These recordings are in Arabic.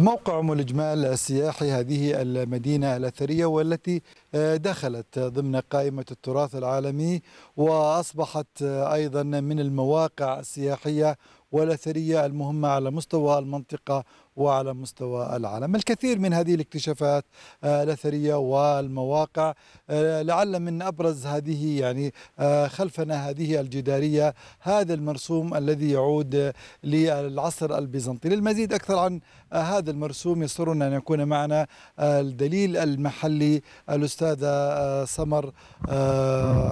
موقع الإجمال السياحي هذه المدينة الأثرية والتي آه، دخلت ضمن قائمة التراث العالمي وأصبحت آه، أيضا من المواقع السياحية والأثرية المهمة على مستوى المنطقة وعلى مستوى العالم الكثير من هذه الاكتشافات الأثرية آه، والمواقع آه، لعل من أبرز هذه يعني آه، خلفنا هذه الجدارية هذا المرسوم الذي يعود للعصر البيزنطي للمزيد أكثر عن هذا المرسوم يسرنا أن يكون معنا الدليل المحلي الأستاذة سمر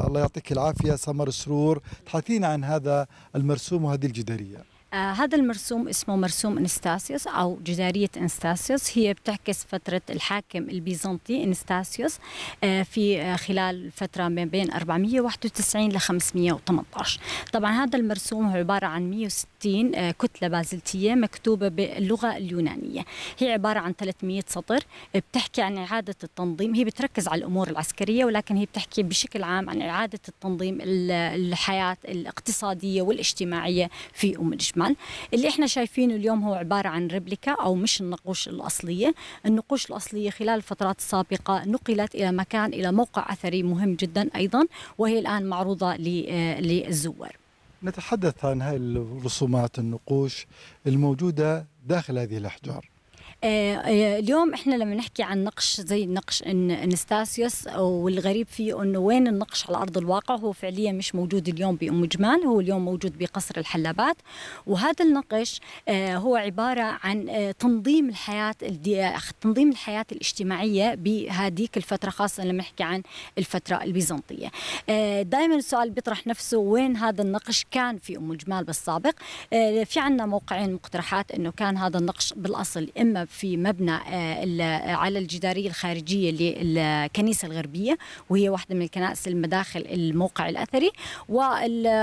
الله يعطيك العافية سمر سرور تحدثينا عن هذا المرسوم وهذه الجدارية آه هذا المرسوم اسمه مرسوم انستاسيوس او جداريه انستاسيوس هي بتعكس فتره الحاكم البيزنطي انستاسيوس آه في آه خلال فتره ما بين 491 ل 518 طبعا هذا المرسوم هو عباره عن 160 آه كتله بازلتيه مكتوبه باللغه اليونانيه هي عباره عن 300 سطر بتحكي عن اعاده التنظيم هي بتركز على الامور العسكريه ولكن هي بتحكي بشكل عام عن اعاده التنظيم الحياه الاقتصاديه والاجتماعيه في ام الجمال الرحمن اللي احنا شايفينه اليوم هو عباره عن ريبليكا او مش النقوش الاصليه النقوش الاصليه خلال الفترات السابقه نقلت الى مكان الى موقع اثري مهم جدا ايضا وهي الان معروضه آه، للزوار نتحدث عن هذه الرسومات النقوش الموجوده داخل هذه الاحجار آه، آه، اليوم احنا لما نحكي عن نقش زي نقش انستاسيوس والغريب فيه انه وين النقش على ارض الواقع هو فعليا مش موجود اليوم بام جمال هو اليوم موجود بقصر الحلابات وهذا النقش آه، هو عباره عن تنظيم الحياه تنظيم الحياه الاجتماعيه بهذيك الفتره خاصه لما نحكي عن الفتره البيزنطيه دائما السؤال بيطرح نفسه وين هذا النقش كان في ام جمال بالسابق في عندنا موقعين مقترحات انه كان هذا النقش بالاصل اما في مبنى آه، آه، على الجدارية الخارجية للكنيسة الغربية وهي واحدة من الكنائس المداخل الموقع الأثري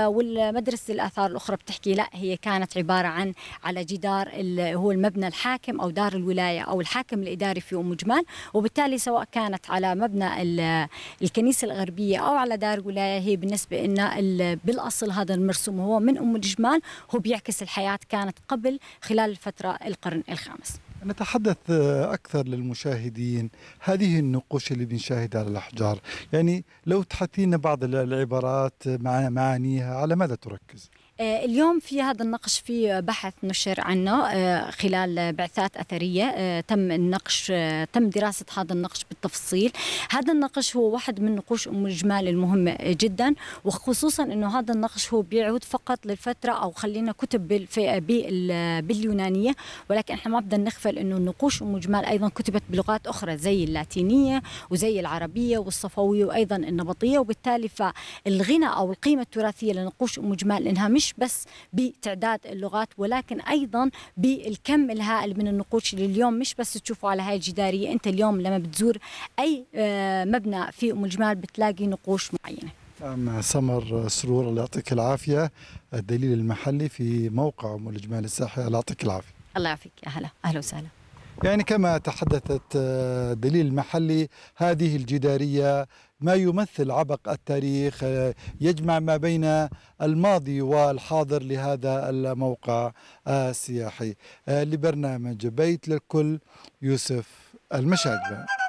والمدرسة الآثار الأخرى بتحكي لا هي كانت عبارة عن على جدار هو المبنى الحاكم أو دار الولاية أو الحاكم الإداري في أم جمال وبالتالي سواء كانت على مبنى الكنيسة الغربية أو على دار الولاية هي بالنسبة لنا بالأصل هذا المرسوم هو من أم جمال هو بيعكس الحياة كانت قبل خلال فترة القرن الخامس نتحدث أكثر للمشاهدين هذه النقوش اللي بنشاهدها على الأحجار يعني لو تحكينا بعض العبارات معانيها على ماذا تركز؟ آه، اليوم في هذا النقش في بحث نشر عنه آه، خلال بعثات أثرية آه، تم النقش تم دراسة هذا النقش بالتفصيل هذا النقش هو واحد من نقوش أم الجمال المهمة جدا وخصوصا أنه هذا النقش هو بيعود فقط للفترة أو خلينا كتب باليونانية ولكن احنا ما بدنا نغفل أنه النقوش أم الجمال أيضا كتبت بلغات أخرى زي اللاتينية وزي العربية والصفوية وأيضا النبطية وبالتالي فالغنى أو القيمة التراثية لنقوش أم الجمال إنها مش مش بس بتعداد اللغات ولكن ايضا بالكم الهائل من النقوش اللي اليوم مش بس تشوفوا على هاي الجداريه انت اليوم لما بتزور اي آه، مبنى في ام الجمال بتلاقي نقوش معينه أم نعم، سمر سرور الله يعطيك العافية الدليل المحلي في موقع أم الجمال الساحل الله يعطيك العافية الله يعافيك أهلا أهلا وسهلا يعني كما تحدثت آه، دليل المحلي هذه الجدارية ما يمثل عبق التاريخ آه، يجمع ما بين الماضي والحاضر لهذا الموقع آه، السياحي لبرنامج بيت للكل يوسف المشاجبه